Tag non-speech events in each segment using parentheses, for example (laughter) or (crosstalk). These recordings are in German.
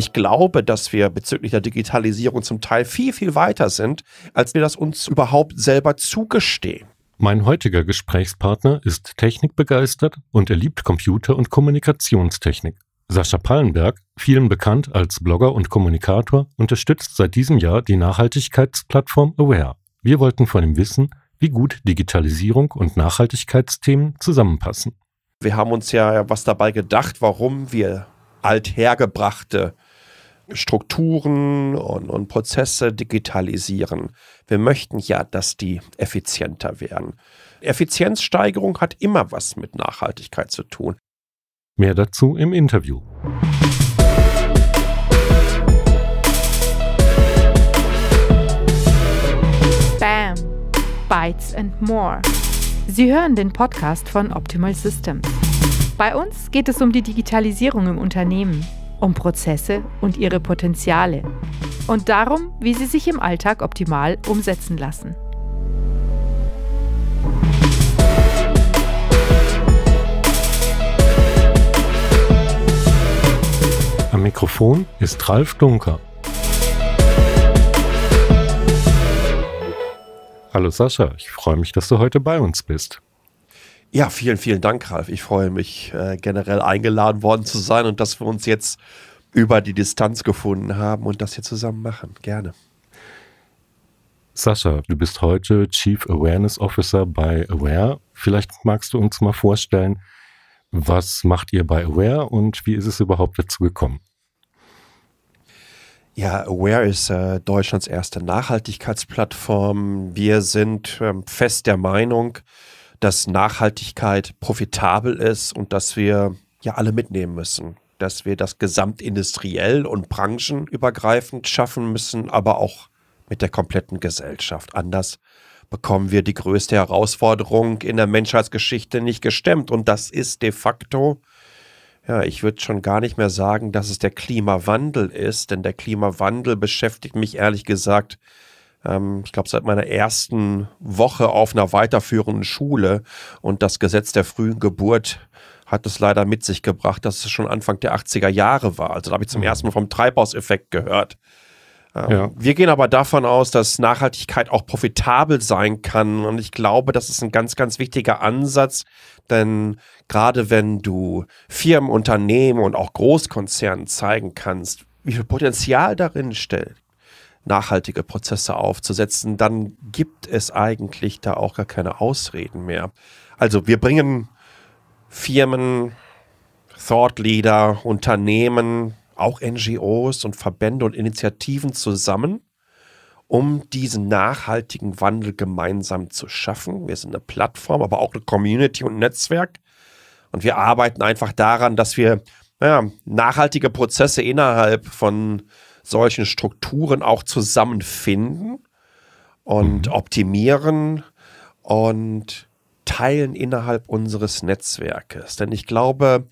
Ich glaube, dass wir bezüglich der Digitalisierung zum Teil viel, viel weiter sind, als wir das uns überhaupt selber zugestehen. Mein heutiger Gesprächspartner ist technikbegeistert und er liebt Computer- und Kommunikationstechnik. Sascha Pallenberg, vielen bekannt als Blogger und Kommunikator, unterstützt seit diesem Jahr die Nachhaltigkeitsplattform Aware. Wir wollten von ihm wissen, wie gut Digitalisierung und Nachhaltigkeitsthemen zusammenpassen. Wir haben uns ja was dabei gedacht, warum wir althergebrachte Strukturen und, und, Prozesse digitalisieren. Wir möchten ja, dass die effizienter werden. Effizienzsteigerung hat immer was mit Nachhaltigkeit zu tun. Mehr dazu im Interview. Bam! Bytes and More. Sie hören den Podcast von Optimal Systems. Bei uns geht es um die Digitalisierung im Unternehmen um Prozesse und ihre Potenziale und darum, wie sie sich im Alltag optimal umsetzen lassen. Am Mikrofon ist Ralf Dunker. Hallo Sascha, ich freue mich, dass du heute bei uns bist. Ja, vielen, vielen Dank, Ralf. Ich freue mich, äh, generell eingeladen worden zu sein und dass wir uns jetzt über die Distanz gefunden haben und das hier zusammen machen. Gerne. Sascha, du bist heute Chief Awareness Officer bei Aware. Vielleicht magst du uns mal vorstellen, was macht ihr bei Aware und wie ist es überhaupt dazu gekommen? Ja, Aware ist äh, Deutschlands erste Nachhaltigkeitsplattform. Wir sind ähm, fest der Meinung, äh, dass Nachhaltigkeit profitabel ist und dass wir ja alle mitnehmen müssen. Dass wir das gesamtindustriell und branchenübergreifend schaffen müssen, aber auch mit der kompletten Gesellschaft. Anders bekommen wir die größte Herausforderung in der Menschheitsgeschichte nicht gestemmt. Und das ist de facto, ja, ich würde schon gar nicht mehr sagen, dass es der Klimawandel ist, denn der Klimawandel beschäftigt mich ehrlich gesagt ähm, ich glaube, seit meiner ersten Woche auf einer weiterführenden Schule. Und das Gesetz der frühen Geburt hat es leider mit sich gebracht, dass es schon Anfang der 80er Jahre war. Also da habe ich zum mhm. ersten Mal vom Treibhauseffekt gehört. Ähm, ja. Wir gehen aber davon aus, dass Nachhaltigkeit auch profitabel sein kann. Und ich glaube, das ist ein ganz, ganz wichtiger Ansatz, denn gerade wenn du Firmen, Unternehmen und auch Großkonzernen zeigen kannst, wie viel Potenzial darin steckt, nachhaltige Prozesse aufzusetzen, dann gibt es eigentlich da auch gar keine Ausreden mehr. Also wir bringen Firmen, Thought Leader, Unternehmen, auch NGOs und Verbände und Initiativen zusammen, um diesen nachhaltigen Wandel gemeinsam zu schaffen. Wir sind eine Plattform, aber auch eine Community und ein Netzwerk. Und wir arbeiten einfach daran, dass wir naja, nachhaltige Prozesse innerhalb von solchen Strukturen auch zusammenfinden und mhm. optimieren und teilen innerhalb unseres Netzwerkes. Denn ich glaube,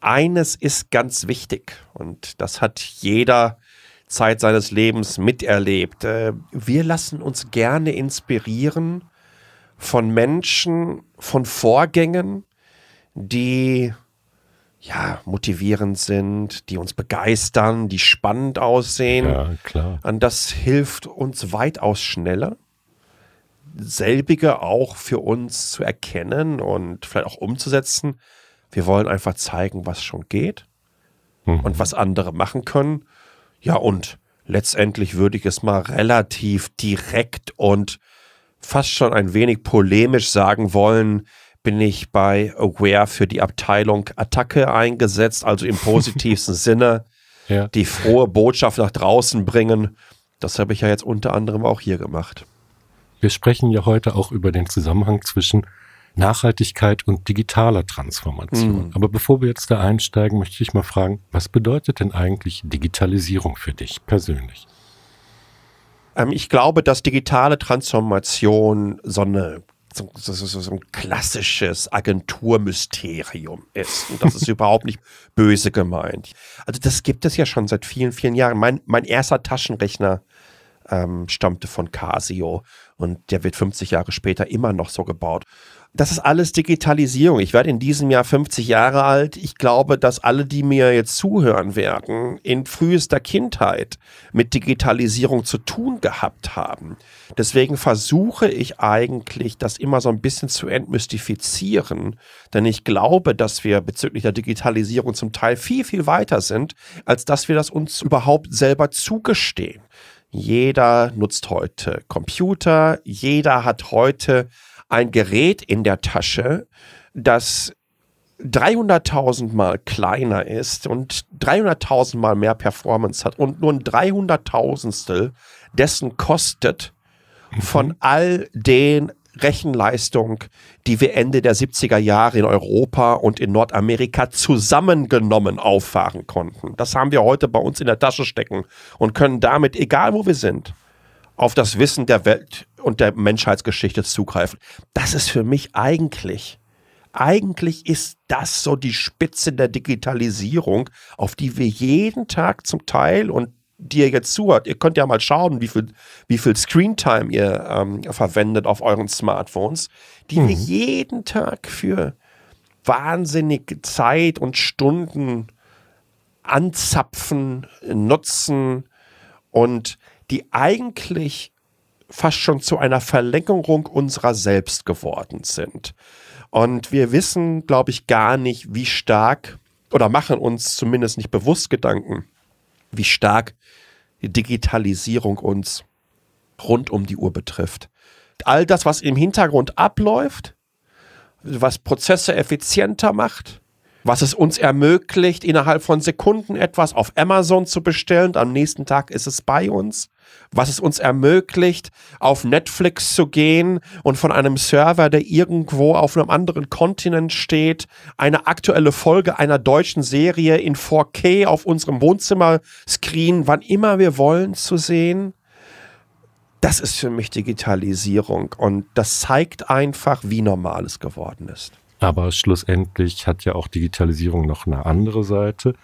eines ist ganz wichtig und das hat jeder Zeit seines Lebens miterlebt. Äh, wir lassen uns gerne inspirieren von Menschen, von Vorgängen, die ja, motivierend sind, die uns begeistern, die spannend aussehen. Ja, klar. An das hilft uns weitaus schneller, selbige auch für uns zu erkennen und vielleicht auch umzusetzen. Wir wollen einfach zeigen, was schon geht mhm. und was andere machen können. Ja, und letztendlich würde ich es mal relativ direkt und fast schon ein wenig polemisch sagen wollen, bin ich bei Aware für die Abteilung Attacke eingesetzt, also im (laughs) positivsten Sinne ja. die frohe Botschaft nach draußen bringen. Das habe ich ja jetzt unter anderem auch hier gemacht. Wir sprechen ja heute auch über den Zusammenhang zwischen Nachhaltigkeit und digitaler Transformation. Mhm. Aber bevor wir jetzt da einsteigen, möchte ich mal fragen, was bedeutet denn eigentlich Digitalisierung für dich persönlich? Ähm, ich glaube, dass digitale Transformation so eine so, so, so, ein klassisches Agenturmysterium ist. Und das ist (laughs) überhaupt nicht böse gemeint. Also das gibt es ja schon seit vielen, vielen Jahren. Mein, mein erster Taschenrechner ähm, stammte von Casio und der wird 50 Jahre später immer noch so gebaut das ist alles Digitalisierung. Ich werde in diesem Jahr 50 Jahre alt. Ich glaube, dass alle, die mir jetzt zuhören werden, in frühester Kindheit mit Digitalisierung zu tun gehabt haben. Deswegen versuche ich eigentlich, das immer so ein bisschen zu entmystifizieren, denn ich glaube, dass wir bezüglich der Digitalisierung zum Teil viel, viel weiter sind, als dass wir das uns überhaupt selber zugestehen. Jeder nutzt heute Computer, jeder hat heute ein Gerät in der Tasche, das 300.000 mal kleiner ist und 300.000 mal mehr Performance hat und nur ein 300.000stel dessen kostet mhm. von all den Rechenleistung, die wir Ende der 70er Jahre in Europa und in Nordamerika zusammengenommen auffahren konnten. Das haben wir heute bei uns in der Tasche stecken und können damit, egal wo wir sind, auf das Wissen der Welt und der Menschheitsgeschichte zugreifen. Das ist für mich eigentlich, eigentlich ist das so die Spitze der Digitalisierung, auf die wir jeden Tag zum Teil und die ihr jetzt zuhört, ihr könnt ja mal schauen, wie viel, wie viel Screentime ihr ähm, verwendet auf euren Smartphones, die mhm. wir jeden Tag für wahnsinnige Zeit und Stunden anzapfen, nutzen und die eigentlich fast schon zu einer Verlängerung unserer selbst geworden sind. Und wir wissen, glaube ich, gar nicht, wie stark oder machen uns zumindest nicht bewusst Gedanken, wie stark die Digitalisierung uns rund um die Uhr betrifft. All das, was im Hintergrund abläuft, was Prozesse effizienter macht, was es uns ermöglicht, innerhalb von Sekunden etwas auf Amazon zu bestellen. Am nächsten Tag ist es bei uns. Was es uns ermöglicht, auf Netflix zu gehen und von einem Server, der irgendwo auf einem anderen Kontinent steht, eine aktuelle Folge einer deutschen Serie in 4K auf unserem Wohnzimmer-Screen, wann immer wir wollen, zu sehen das ist für mich Digitalisierung und das zeigt einfach, wie normal es geworden ist. Aber schlussendlich hat ja auch Digitalisierung noch eine andere Seite.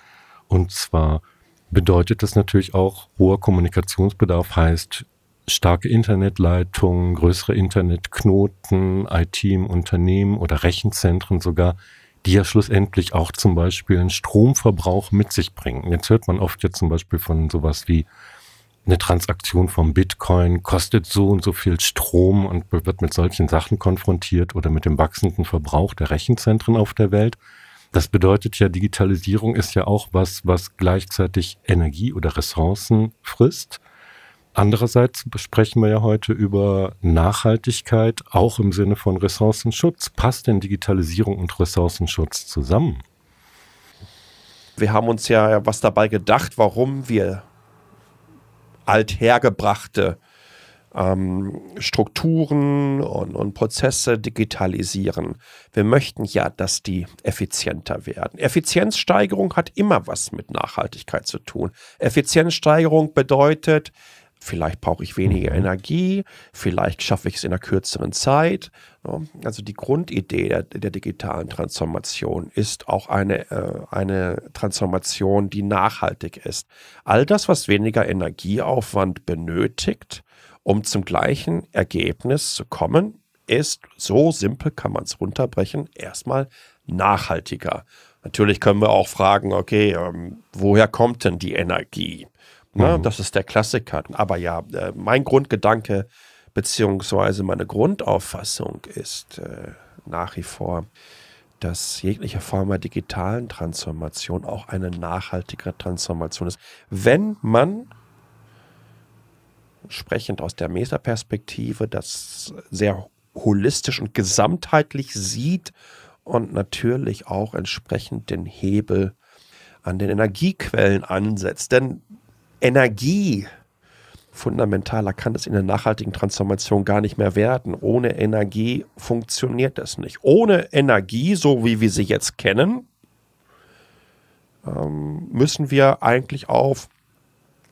Und zwar bedeutet das natürlich auch hoher Kommunikationsbedarf, heißt starke Internetleitungen, größere Internetknoten, IT im Unternehmen oder Rechenzentren sogar, die ja schlussendlich auch zum Beispiel einen Stromverbrauch mit sich bringen. Jetzt hört man oft ja zum Beispiel von sowas wie eine Transaktion vom Bitcoin kostet so und so viel Strom und wird mit solchen Sachen konfrontiert oder mit dem wachsenden Verbrauch der Rechenzentren auf der Welt. Das bedeutet ja, Digitalisierung ist ja auch was, was gleichzeitig Energie oder Ressourcen frisst. Andererseits sprechen wir ja heute über Nachhaltigkeit, auch im Sinne von Ressourcenschutz. Passt denn Digitalisierung und Ressourcenschutz zusammen? Wir haben uns ja was dabei gedacht, warum wir althergebrachte ähm, Strukturen und, und Prozesse digitalisieren. Wir möchten ja, dass die effizienter werden. Effizienzsteigerung hat immer was mit Nachhaltigkeit zu tun. Effizienzsteigerung bedeutet, Vielleicht brauche ich weniger mhm. Energie, vielleicht schaffe ich es in einer kürzeren Zeit. Ne? Also die Grundidee der, der digitalen Transformation ist auch eine, äh, eine Transformation, die nachhaltig ist. All das, was weniger Energieaufwand benötigt, um zum gleichen Ergebnis zu kommen, ist, so simpel kann man es runterbrechen, erstmal nachhaltiger. Natürlich können wir auch fragen, okay, ähm, woher kommt denn die Energie? Ne? Mhm. Das ist der Klassiker. Aber ja, äh, mein Grundgedanke beziehungsweise meine Grundauffassung ist äh, nach wie vor, dass jegliche Form der digitalen Transformation auch eine nachhaltigere Transformation ist. Wenn man sprechend aus der Mesa-Perspektive das sehr holistisch und gesamtheitlich sieht und natürlich auch entsprechend den Hebel an den Energiequellen ansetzt. Denn Energie fundamentaler kann es in der nachhaltigen Transformation gar nicht mehr werden. Ohne Energie funktioniert das nicht. Ohne Energie, so wie wir sie jetzt kennen, ähm, müssen wir eigentlich auf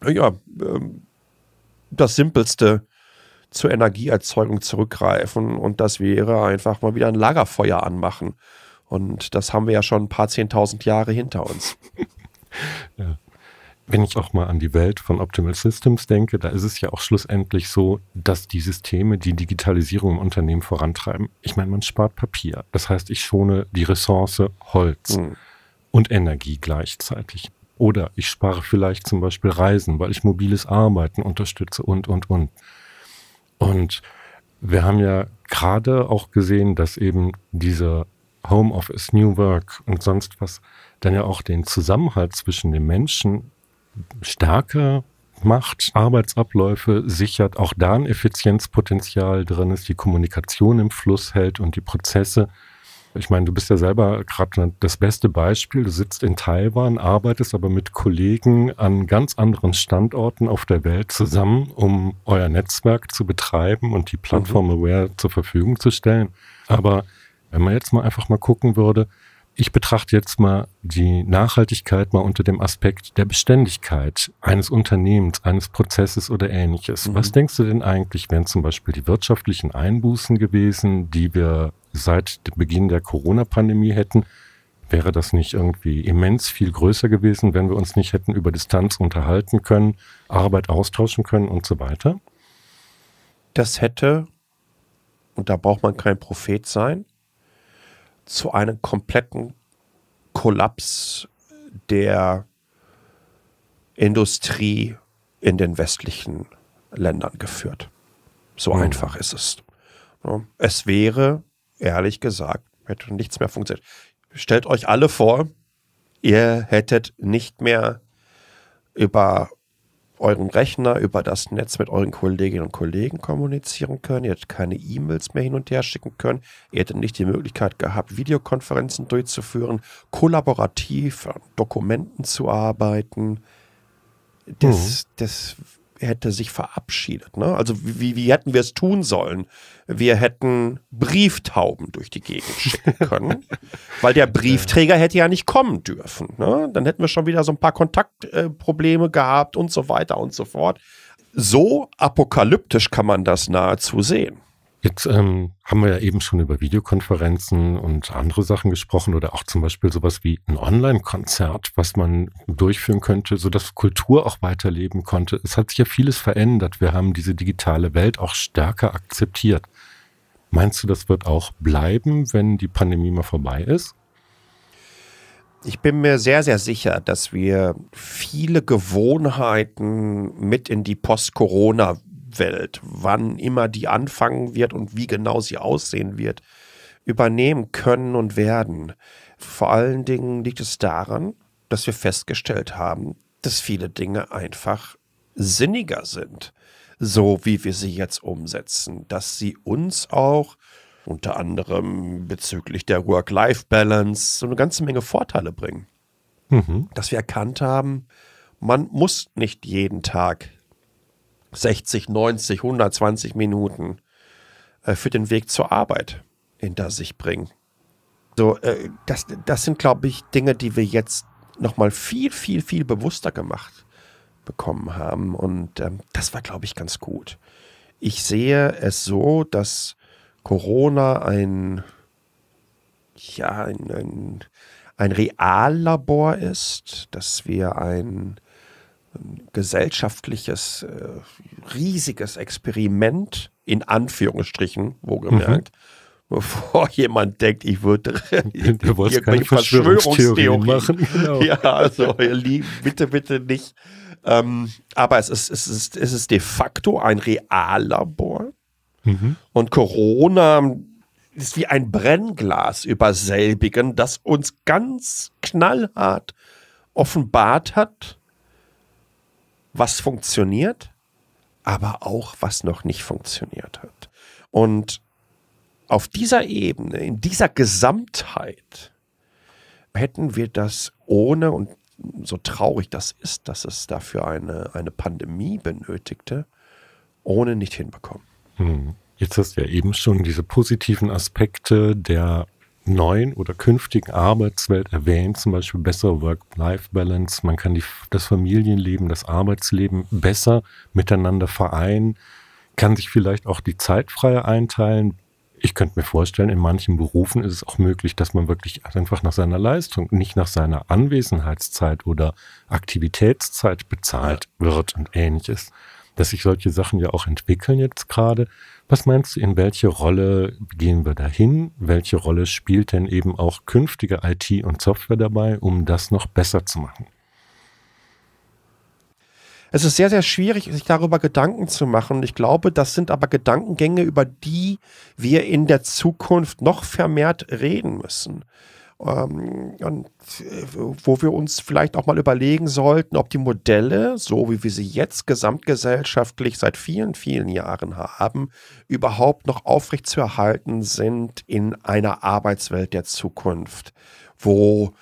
ja, ähm, das Simpelste zur Energieerzeugung zurückgreifen. Und das wäre einfach mal wieder ein Lagerfeuer anmachen. Und das haben wir ja schon ein paar Zehntausend Jahre hinter uns. (laughs) ja wenn ich auch mal an die Welt von Optimal Systems denke, da ist es ja auch schlussendlich so, dass die Systeme die Digitalisierung im Unternehmen vorantreiben. Ich meine, man spart Papier. Das heißt, ich schone die Ressource Holz mhm. und Energie gleichzeitig. Oder ich spare vielleicht zum Beispiel Reisen, weil ich mobiles Arbeiten unterstütze und, und, und. Und wir haben ja gerade auch gesehen, dass eben diese Homeoffice, New Work und sonst was dann ja auch den Zusammenhalt zwischen den Menschen stärker macht, Arbeitsabläufe sichert, auch da ein Effizienzpotenzial drin ist, die Kommunikation im Fluss hält und die Prozesse. Ich meine, du bist ja selber gerade das beste Beispiel. Du sitzt in Taiwan, arbeitest aber mit Kollegen an ganz anderen Standorten auf der Welt zusammen, um euer Netzwerk zu betreiben und die mhm. Plattform Aware zur Verfügung zu stellen. Aber wenn man jetzt mal einfach mal gucken würde, ich betrachte jetzt mal die Nachhaltigkeit mal unter dem Aspekt der Beständigkeit eines Unternehmens, eines Prozesses oder ähnliches. Mhm. Was denkst du denn eigentlich, wenn zum Beispiel die wirtschaftlichen Einbußen gewesen, die wir seit dem Beginn der Corona-Pandemie hätten, wäre das nicht irgendwie immens viel größer gewesen, wenn wir uns nicht hätten über Distanz unterhalten können, Arbeit austauschen können und so weiter? Das hätte, und da braucht man kein Prophet sein, zu einem kompletten Kollaps der Industrie in den westlichen Ländern geführt. So mhm. einfach ist es. Es wäre, ehrlich gesagt, hätte nichts mehr funktioniert. Stellt euch alle vor, ihr hättet nicht mehr über euren Rechner über das Netz mit euren Kolleginnen und Kollegen kommunizieren können. Ihr hättet keine E-Mails mehr hin und her schicken können. Ihr hättet nicht die Möglichkeit gehabt, Videokonferenzen durchzuführen, kollaborativ an Dokumenten zu arbeiten. Das, mhm. das hätte sich verabschiedet. Ne? Also wie, wie hätten wir es tun sollen? Wir hätten Brieftauben durch die Gegend (laughs) schicken können, weil der Briefträger hätte ja nicht kommen dürfen. Ne? Dann hätten wir schon wieder so ein paar Kontaktprobleme äh, gehabt und so weiter und so fort. So apokalyptisch kann man das nahezu sehen. Jetzt ähm, haben wir ja eben schon über Videokonferenzen und andere Sachen gesprochen oder auch zum Beispiel sowas wie ein Online-Konzert, was man durchführen könnte, sodass Kultur auch weiterleben konnte. Es hat sich ja vieles verändert. Wir haben diese digitale Welt auch stärker akzeptiert. Meinst du, das wird auch bleiben, wenn die Pandemie mal vorbei ist? Ich bin mir sehr, sehr sicher, dass wir viele Gewohnheiten mit in die Post-Corona Welt, wann immer die anfangen wird und wie genau sie aussehen wird, übernehmen können und werden. Vor allen Dingen liegt es daran, dass wir festgestellt haben, dass viele Dinge einfach sinniger sind, so wie wir sie jetzt umsetzen, dass sie uns auch unter anderem bezüglich der Work-Life-Balance so eine ganze Menge Vorteile bringen. Mhm. Dass wir erkannt haben, man muss nicht jeden Tag 60, 90, 120 Minuten äh, für den Weg zur Arbeit hinter sich bringen. So, äh, das, das sind, glaube ich, Dinge, die wir jetzt nochmal viel, viel, viel bewusster gemacht bekommen haben. Und ähm, das war, glaube ich, ganz gut. Ich sehe es so, dass Corona ein, ja, ein, ein, ein Reallabor ist, dass wir ein gesellschaftliches, äh, riesiges Experiment, in Anführungsstrichen, wohlgemerkt. Mhm bevor (laughs) jemand denkt, ich würde (laughs) irgendwelche Verschwörungstheorien machen. Genau. (laughs) Ja, also lieben, bitte, bitte nicht. Ähm, aber es ist, es, ist, es ist de facto ein Reallabor. Mhm. Und Corona ist wie ein Brennglas über selbigen, das uns ganz knallhart offenbart hat, was funktioniert, aber auch was noch nicht funktioniert hat. Und auf dieser Ebene, in dieser Gesamtheit, hätten wir das ohne, und so traurig das ist, dass es dafür eine, eine Pandemie benötigte, ohne nicht hinbekommen. Hm. Jetzt hast du ja eben schon diese positiven Aspekte der neuen oder künftigen Arbeitswelt erwähnt, zum Beispiel bessere Work-Life-Balance. Man kann die, das Familienleben, das Arbeitsleben besser miteinander vereinen, kann sich vielleicht auch die Zeit freier einteilen. Ich könnte mir vorstellen, in manchen Berufen ist es auch möglich, dass man wirklich einfach nach seiner Leistung, nicht nach seiner Anwesenheitszeit oder Aktivitätszeit bezahlt wird und ähnliches. Dass sich solche Sachen ja auch entwickeln jetzt gerade was meinst du, in welche Rolle gehen wir dahin? Welche Rolle spielt denn eben auch künftige IT und Software dabei, um das noch besser zu machen? Es ist sehr, sehr schwierig, sich darüber Gedanken zu machen. ich glaube, das sind aber Gedankengänge, über die wir in der Zukunft noch vermehrt reden müssen. Ähm, und äh, wo wir uns vielleicht auch mal überlegen sollten, ob die Modelle, so wie wir sie jetzt gesamtgesellschaftlich seit vielen, vielen Jahren haben, überhaupt noch aufrecht zu erhalten sind in einer Arbeitswelt der Zukunft, wo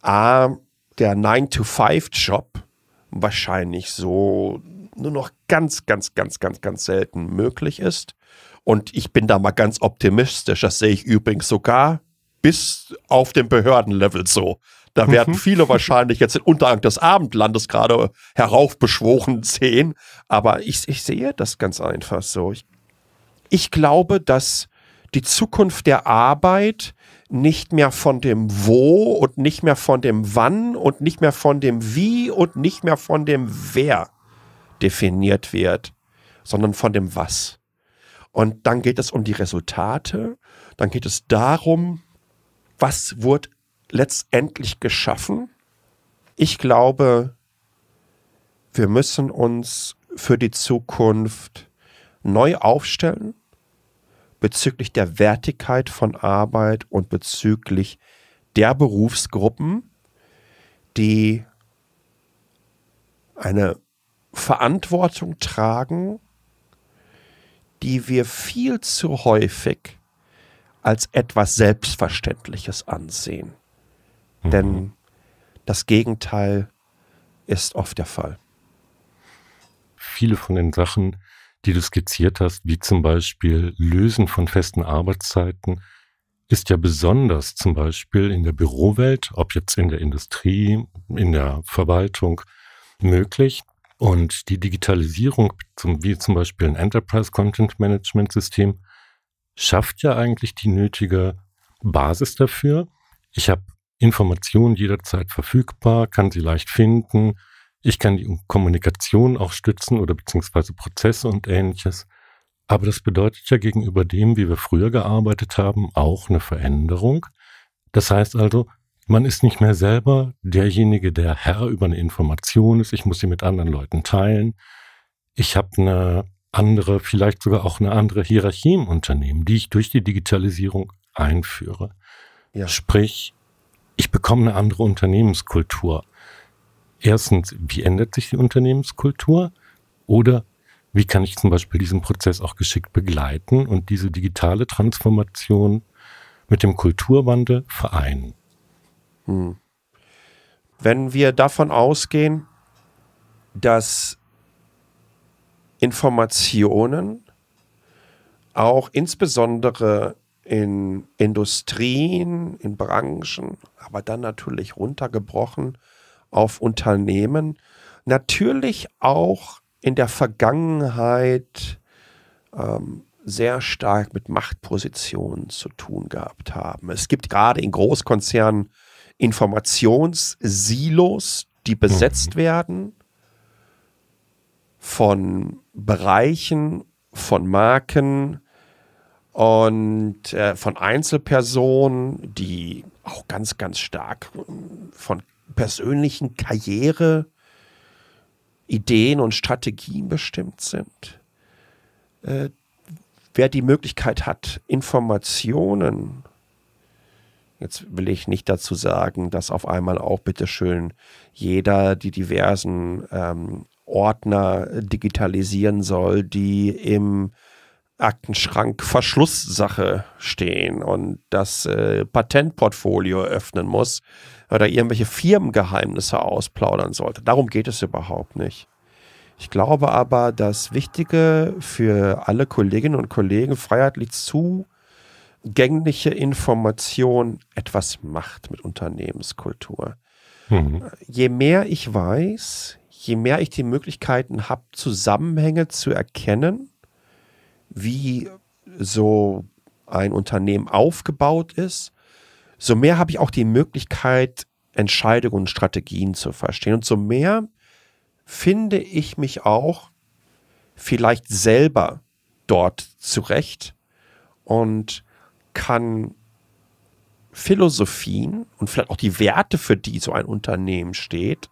A, der 9-to-5-Job wahrscheinlich so nur noch ganz, ganz, ganz, ganz, ganz selten möglich ist. Und ich bin da mal ganz optimistisch. Das sehe ich übrigens sogar bis auf dem Behördenlevel so. Da mhm. werden viele wahrscheinlich jetzt den Unterhang des Abendlandes gerade heraufbeschworen sehen. Aber ich, ich sehe das ganz einfach so. Ich, ich glaube, dass die Zukunft der Arbeit nicht mehr von dem Wo und nicht mehr von dem Wann und nicht mehr von dem Wie und nicht mehr von dem Wer definiert wird, sondern von dem Was. Und dann geht es um die Resultate, dann geht es darum, was wurde letztendlich geschaffen? Ich glaube, wir müssen uns für die Zukunft neu aufstellen bezüglich der Wertigkeit von Arbeit und bezüglich der Berufsgruppen, die eine Verantwortung tragen, die wir viel zu häufig als etwas Selbstverständliches ansehen. Mhm. Denn das Gegenteil ist oft der Fall. Viele von den Sachen, die du skizziert hast, wie zum Beispiel Lösen von festen Arbeitszeiten, ist ja besonders zum Beispiel in der Bürowelt, ob jetzt in der Industrie, in der Verwaltung möglich. Und die Digitalisierung, wie zum Beispiel ein Enterprise Content Management System, schafft ja eigentlich die nötige Basis dafür. Ich habe Informationen jederzeit verfügbar, kann sie leicht finden. Ich kann die Kommunikation auch stützen oder beziehungsweise Prozesse und ähnliches. Aber das bedeutet ja gegenüber dem, wie wir früher gearbeitet haben, auch eine Veränderung. Das heißt also, man ist nicht mehr selber derjenige, der Herr über eine Information ist. Ich muss sie mit anderen Leuten teilen. Ich habe eine andere, vielleicht sogar auch eine andere Hierarchie im Unternehmen, die ich durch die Digitalisierung einführe. Ja. Sprich, ich bekomme eine andere Unternehmenskultur. Erstens, wie ändert sich die Unternehmenskultur? Oder wie kann ich zum Beispiel diesen Prozess auch geschickt begleiten und diese digitale Transformation mit dem Kulturwandel vereinen? Hm. Wenn wir davon ausgehen, dass Informationen auch insbesondere in Industrien, in Branchen, aber dann natürlich runtergebrochen auf Unternehmen, natürlich auch in der Vergangenheit ähm, sehr stark mit Machtpositionen zu tun gehabt haben. Es gibt gerade in Großkonzernen Informationssilos, die besetzt mhm. werden von Bereichen, von Marken und äh, von Einzelpersonen, die auch ganz, ganz stark äh, von persönlichen Karriere, Ideen und Strategien bestimmt sind. Äh, wer die Möglichkeit hat, Informationen, jetzt will ich nicht dazu sagen, dass auf einmal auch bitteschön jeder die diversen ähm, Ordner digitalisieren soll, die im Aktenschrank Verschlusssache stehen und das äh, Patentportfolio öffnen muss oder irgendwelche Firmengeheimnisse ausplaudern sollte. Darum geht es überhaupt nicht. Ich glaube aber, das Wichtige für alle Kolleginnen und Kollegen freiheitlich zugängliche Information etwas macht mit Unternehmenskultur. Mhm. Je mehr ich weiß, je mehr ich die Möglichkeiten habe, Zusammenhänge zu erkennen, wie so ein Unternehmen aufgebaut ist, so mehr habe ich auch die Möglichkeit, Entscheidungen und Strategien zu verstehen. Und so mehr finde ich mich auch vielleicht selber dort zurecht und kann Philosophien und vielleicht auch die Werte, für die so ein Unternehmen steht,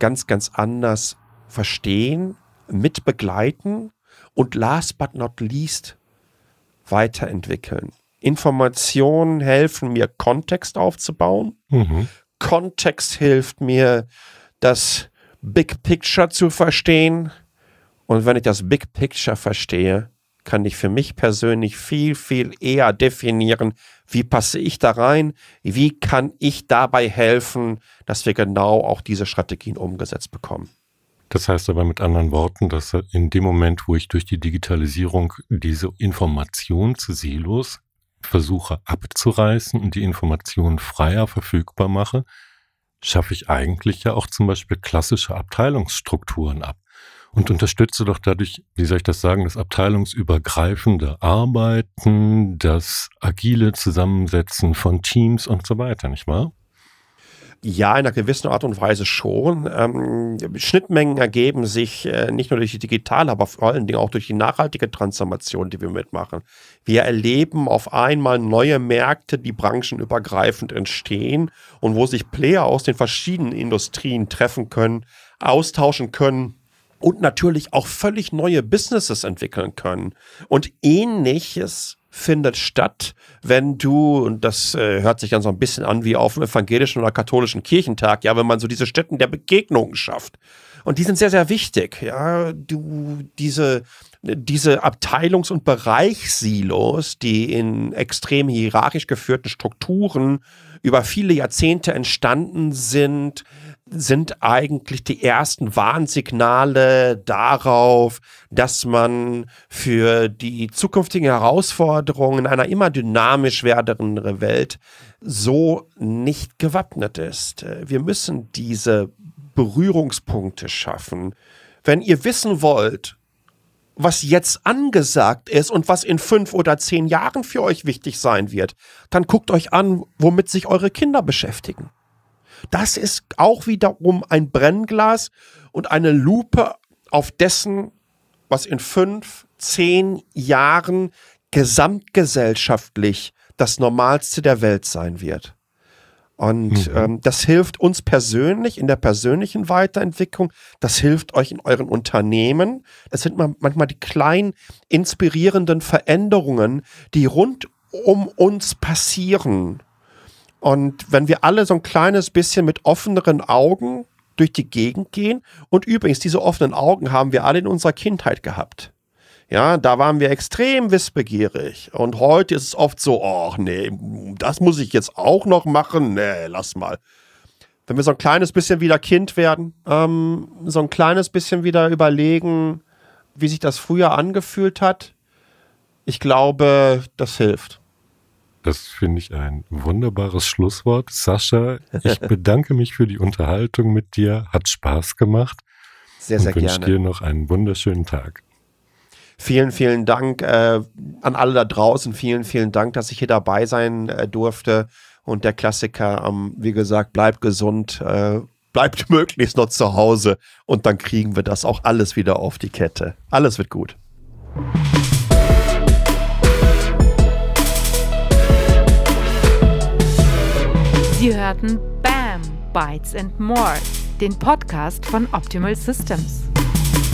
ganz, ganz anders verstehen, mitbegleiten und last but not least weiterentwickeln. Informationen helfen mir, Kontext aufzubauen. Mhm. Kontext hilft mir, das Big Picture zu verstehen. Und wenn ich das Big Picture verstehe, kann ich für mich persönlich viel, viel eher definieren, wie passe ich da rein? Wie kann ich dabei helfen, dass wir genau auch diese Strategien umgesetzt bekommen? Das heißt aber mit anderen Worten, dass in dem Moment, wo ich durch die Digitalisierung diese Information zu Silos versuche abzureißen und die Informationen freier verfügbar mache, schaffe ich eigentlich ja auch zum Beispiel klassische Abteilungsstrukturen ab und unterstütze doch dadurch, wie soll ich das sagen, das abteilungsübergreifende Arbeiten, das agile Zusammensetzen von Teams und so weiter, nicht wahr? Ja, in einer gewissen Art und Weise schon. Ähm, Schnittmengen ergeben sich äh, nicht nur durch die digitale, aber vor allen Dingen auch durch die nachhaltige Transformation, die wir mitmachen. Wir erleben auf einmal neue Märkte, die branchenübergreifend entstehen und wo sich Player aus den verschiedenen Industrien treffen können, austauschen können, und natürlich auch völlig neue Businesses entwickeln können. Und ähnliches findet statt, wenn du, und das äh, hört sich dann so ein bisschen an wie auf dem evangelischen oder katholischen Kirchentag, ja, wenn man so diese Stätten der Begegnungen schafft. Und die sind sehr, sehr wichtig, ja, du, diese, diese Abteilungs- und Bereichssilos, die in extrem hierarchisch geführten Strukturen über viele Jahrzehnte entstanden sind, sind eigentlich die ersten Warnsignale darauf, dass man für die zukünftigen Herausforderungen in einer immer dynamisch werdenden Welt so nicht gewappnet ist. Wir müssen diese Berührungspunkte schaffen. Wenn ihr wissen wollt, was jetzt angesagt ist und was in fünf oder zehn Jahren für euch wichtig sein wird, dann guckt euch an, womit sich eure Kinder beschäftigen. Das ist auch wiederum ein Brennglas und eine Lupe auf dessen, was in fünf, zehn Jahren gesamtgesellschaftlich das Normalste der Welt sein wird. Und mhm. ähm, das hilft uns persönlich in der persönlichen Weiterentwicklung. Das hilft euch in euren Unternehmen. Es sind manchmal die kleinen inspirierenden Veränderungen, die rund um uns passieren, und wenn wir alle so ein kleines bisschen mit offeneren Augen durch die Gegend gehen, und übrigens, diese offenen Augen haben wir alle in unserer Kindheit gehabt. Ja, da waren wir extrem wissbegierig. Und heute ist es oft so, ach nee, das muss ich jetzt auch noch machen. Nee, lass mal. Wenn wir so ein kleines bisschen wieder Kind werden, ähm, so ein kleines bisschen wieder überlegen, wie sich das früher angefühlt hat, ich glaube, das hilft. Das finde ich ein wunderbares Schlusswort. Sascha, ich (laughs) bedanke mich für die Unterhaltung mit dir. Hat Spaß gemacht. Sehr, sehr und wünsche dir noch einen wunderschönen Tag. Vielen, vielen Dank äh, an alle da draußen. Vielen, vielen Dank, dass ich hier dabei sein äh, durfte. Und der Klassiker, ähm, wie gesagt, bleibt gesund, äh, bleibt (laughs) möglichst noch zu Hause und dann kriegen wir das auch alles wieder auf die Kette. Alles wird gut. Sie hörten BAM, Bytes and More, den Podcast von Optimal Systems.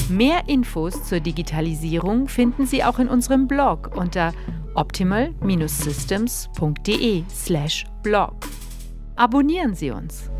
Mehr Infos zur Digitalisierung finden Sie auch in unserem Blog unter optimal-systems.de/blog. slash Abonnieren Sie uns!